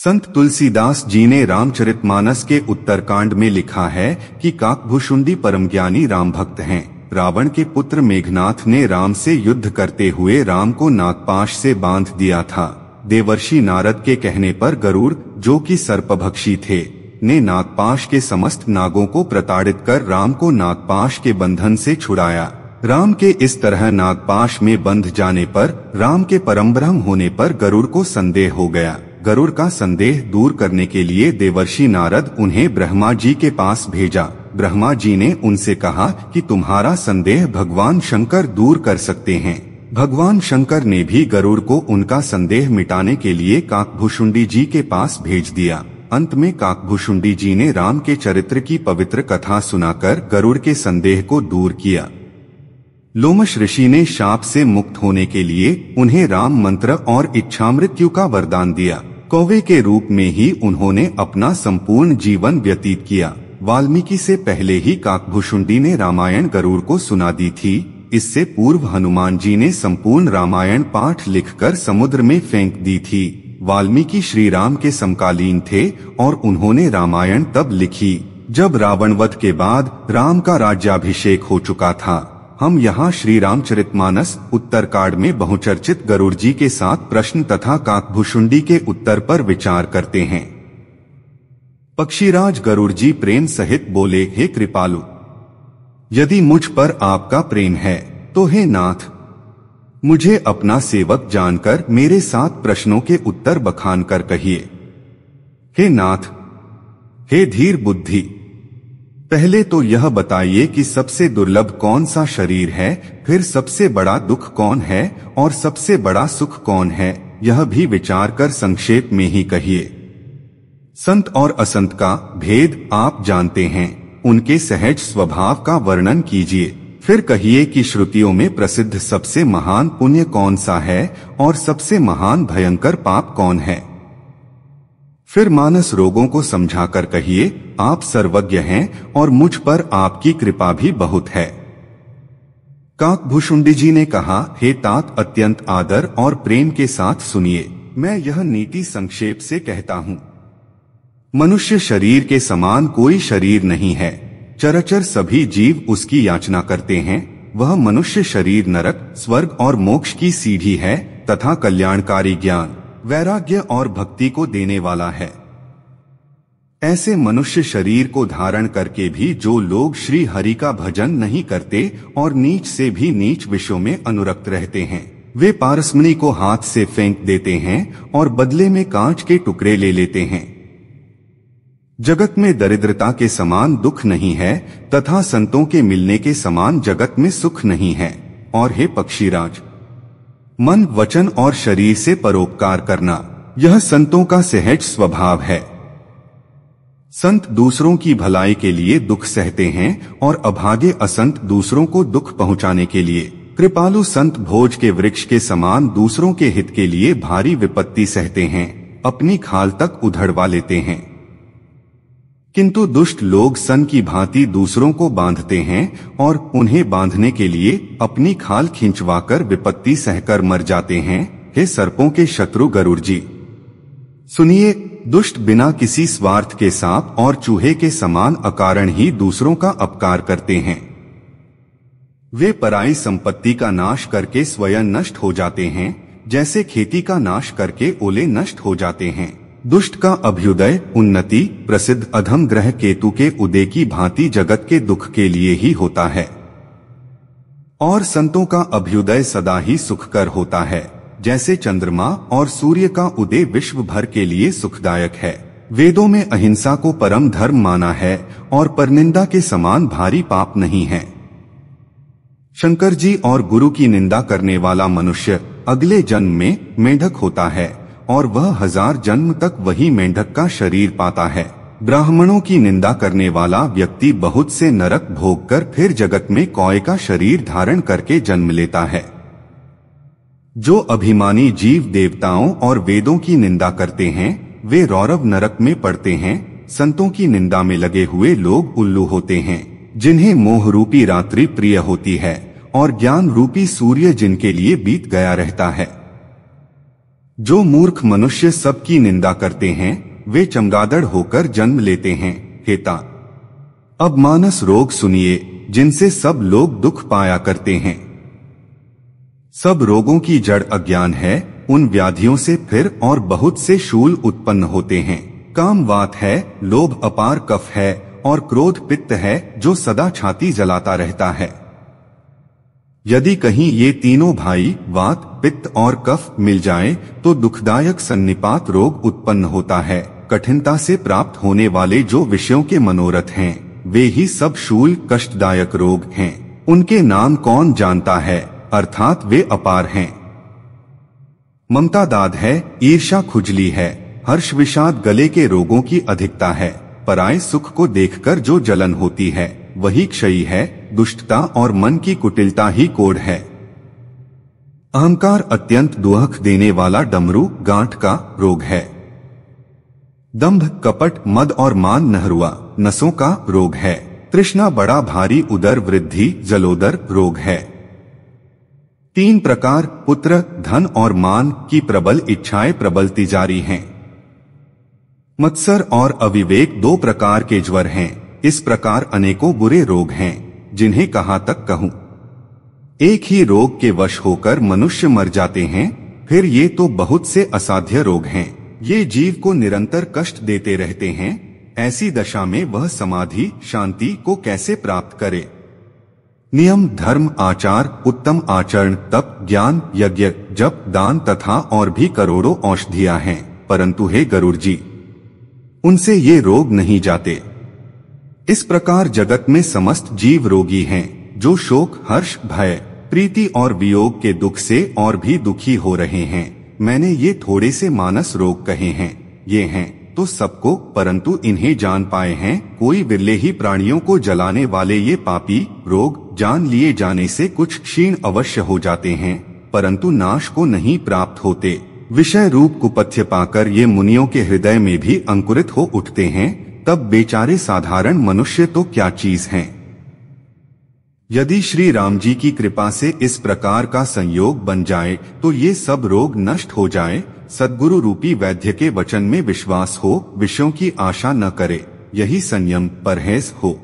संत तुलसीदास जी ने रामचरितमानस के उत्तरकांड में लिखा है कि काकभूषुंडी ज्ञानी राम भक्त हैं रावण के पुत्र मेघनाथ ने राम से युद्ध करते हुए राम को नागपाश से बांध दिया था देवर्षि नारद के कहने पर गरुड़ जो कि सर्पभक्षी थे ने नागपाश के समस्त नागों को प्रताड़ित कर राम को नागपाश के बंधन से छुड़ाया राम के इस तरह नागपाश में बंध जाने पर राम के परम्ब्रह्म होने पर गरुड़ को संदेह हो गया गरुड़ का संदेह दूर करने के लिए देवर्षि नारद उन्हें ब्रह्मा जी के पास भेजा ब्रह्मा जी ने उनसे कहा कि तुम्हारा संदेह भगवान शंकर दूर कर सकते हैं भगवान शंकर ने भी गरुड़ को उनका संदेह मिटाने के लिए काकभूषुंडी जी के पास भेज दिया अंत में काकभूषुंडी जी ने राम के चरित्र की पवित्र कथा सुनाकर गरुड़ के संदेह को दूर किया लोमश ऋषि ने शाप से मुक्त होने के लिए उन्हें राम मंत्र और इच्छा मृत्यु का वरदान दिया कौवे के रूप में ही उन्होंने अपना संपूर्ण जीवन व्यतीत किया वाल्मीकि से पहले ही काकभूषुंडी ने रामायण गरुड़ को सुना दी थी इससे पूर्व हनुमान जी ने संपूर्ण रामायण पाठ लिखकर समुद्र में फेंक दी थी वाल्मीकि श्री राम के समकालीन थे और उन्होंने रामायण तब लिखी जब रावण वध के बाद राम का राज्याभिषेक हो चुका था हम यहाँ श्री रामचरितमानस कार्ड में बहुचर्चित गरुड़ जी के साथ प्रश्न तथा काकभूषुंडी के उत्तर पर विचार करते हैं पक्षीराज गरुड़ जी प्रेम सहित बोले हे कृपालु यदि मुझ पर आपका प्रेम है तो हे नाथ मुझे अपना सेवक जानकर मेरे साथ प्रश्नों के उत्तर बखान कर कहिए हे नाथ हे धीर बुद्धि पहले तो यह बताइए कि सबसे दुर्लभ कौन सा शरीर है फिर सबसे बड़ा दुख कौन है और सबसे बड़ा सुख कौन है यह भी विचार कर संक्षेप में ही कहिए संत और असंत का भेद आप जानते हैं उनके सहज स्वभाव का वर्णन कीजिए फिर कहिए कि श्रुतियों में प्रसिद्ध सबसे महान पुण्य कौन सा है और सबसे महान भयंकर पाप कौन है फिर मानस रोगों को समझाकर कहिए आप सर्वज्ञ हैं और मुझ पर आपकी कृपा भी बहुत है काकभूषुंडी जी ने कहा हे तात अत्यंत आदर और प्रेम के साथ सुनिए मैं यह नीति संक्षेप से कहता हूँ मनुष्य शरीर के समान कोई शरीर नहीं है चरचर सभी जीव उसकी याचना करते हैं वह मनुष्य शरीर नरक स्वर्ग और मोक्ष की सीढ़ी है तथा कल्याणकारी ज्ञान वैराग्य और भक्ति को देने वाला है ऐसे मनुष्य शरीर को धारण करके भी जो लोग श्री हरि का भजन नहीं करते और नीच से भी नीच विषयों में अनुरक्त रहते हैं वे पारसमणी को हाथ से फेंक देते हैं और बदले में कांच के टुकड़े ले लेते हैं जगत में दरिद्रता के समान दुख नहीं है तथा संतों के मिलने के समान जगत में सुख नहीं है और हे पक्षीराज मन वचन और शरीर से परोपकार करना यह संतों का सहज स्वभाव है संत दूसरों की भलाई के लिए दुख सहते हैं और अभागे असंत दूसरों को दुख पहुंचाने के लिए कृपालु संत भोज के वृक्ष के समान दूसरों के हित के लिए भारी विपत्ति सहते हैं अपनी खाल तक उधड़वा लेते हैं किंतु दुष्ट लोग सन की भांति दूसरों को बांधते हैं और उन्हें बांधने के लिए अपनी खाल खींचवाकर विपत्ति सहकर मर जाते हैं हे सर्पों के शत्रु गरुड़ जी सुनिए दुष्ट बिना किसी स्वार्थ के सांप और चूहे के समान अकारण ही दूसरों का अपकार करते हैं वे पराई संपत्ति का नाश करके स्वयं नष्ट हो जाते हैं जैसे खेती का नाश करके ओले नष्ट हो जाते हैं दुष्ट का अभ्युदय उन्नति प्रसिद्ध अधम ग्रह केतु के उदय की भांति जगत के दुख के लिए ही होता है और संतों का अभ्युदय सदा ही सुखकर होता है जैसे चंद्रमा और सूर्य का उदय विश्व भर के लिए सुखदायक है वेदों में अहिंसा को परम धर्म माना है और परनिंदा के समान भारी पाप नहीं है शंकर जी और गुरु की निंदा करने वाला मनुष्य अगले जन्म में मेढक होता है और वह हजार जन्म तक वही मेंढक का शरीर पाता है ब्राह्मणों की निंदा करने वाला व्यक्ति बहुत से नरक भोग कर फिर जगत में कौए का शरीर धारण करके जन्म लेता है जो अभिमानी जीव देवताओं और वेदों की निंदा करते हैं वे रौरव नरक में पड़ते हैं संतों की निंदा में लगे हुए लोग उल्लू होते हैं जिन्हें मोह रूपी रात्रि प्रिय होती है और ज्ञान रूपी सूर्य जिनके लिए बीत गया रहता है जो मूर्ख मनुष्य सबकी निंदा करते हैं वे चमगादड़ होकर जन्म लेते हैं हेता अब मानस रोग सुनिए जिनसे सब लोग दुख पाया करते हैं सब रोगों की जड़ अज्ञान है उन व्याधियों से फिर और बहुत से शूल उत्पन्न होते हैं काम वात है लोभ अपार कफ है और क्रोध पित्त है जो सदा छाती जलाता रहता है यदि कहीं ये तीनों भाई वात पित्त और कफ मिल जाएं, तो दुखदायक सन्निपात रोग उत्पन्न होता है कठिनता से प्राप्त होने वाले जो विषयों के मनोरथ हैं वे ही सब शूल कष्टदायक रोग हैं उनके नाम कौन जानता है अर्थात वे अपार हैं ममता दाद है ईर्षा खुजली है हर्ष विषाद गले के रोगों की अधिकता है पराय सुख को देखकर जो जलन होती है वही क्षयी है दुष्टता और मन की कुटिलता ही कोड है अहंकार अत्यंत दुहक देने वाला डमरू गांठ का रोग है दंभ कपट मद और मान नहरुआ नसों का रोग है तृष्णा बड़ा भारी उदर वृद्धि जलोदर रोग है तीन प्रकार पुत्र धन और मान की प्रबल इच्छाएं प्रबलती जारी हैं मत्सर और अविवेक दो प्रकार के ज्वर हैं इस प्रकार अनेकों बुरे रोग हैं जिन्हें कहां तक कहूं एक ही रोग के वश होकर मनुष्य मर जाते हैं फिर ये तो बहुत से असाध्य रोग हैं ये जीव को निरंतर कष्ट देते रहते हैं ऐसी दशा में वह समाधि शांति को कैसे प्राप्त करे नियम धर्म आचार उत्तम आचरण तप ज्ञान यज्ञ जप दान तथा और भी करोड़ों औषधियां हैं परंतु हे गरुड़ जी उनसे ये रोग नहीं जाते इस प्रकार जगत में समस्त जीव रोगी हैं, जो शोक हर्ष भय प्रीति और वियोग के दुख से और भी दुखी हो रहे हैं मैंने ये थोड़े से मानस रोग कहे हैं ये हैं तो सबको परंतु इन्हें जान पाए हैं कोई विरले ही प्राणियों को जलाने वाले ये पापी रोग जान लिए जाने से कुछ क्षीण अवश्य हो जाते हैं परंतु नाश को नहीं प्राप्त होते विषय रूप कुपथ्य पाकर ये मुनियों के हृदय में भी अंकुरित हो उठते हैं तब बेचारे साधारण मनुष्य तो क्या चीज हैं यदि श्री राम जी की कृपा से इस प्रकार का संयोग बन जाए तो ये सब रोग नष्ट हो जाए सदगुरु रूपी वैद्य के वचन में विश्वास हो विषयों की आशा न करे यही संयम परहेज हो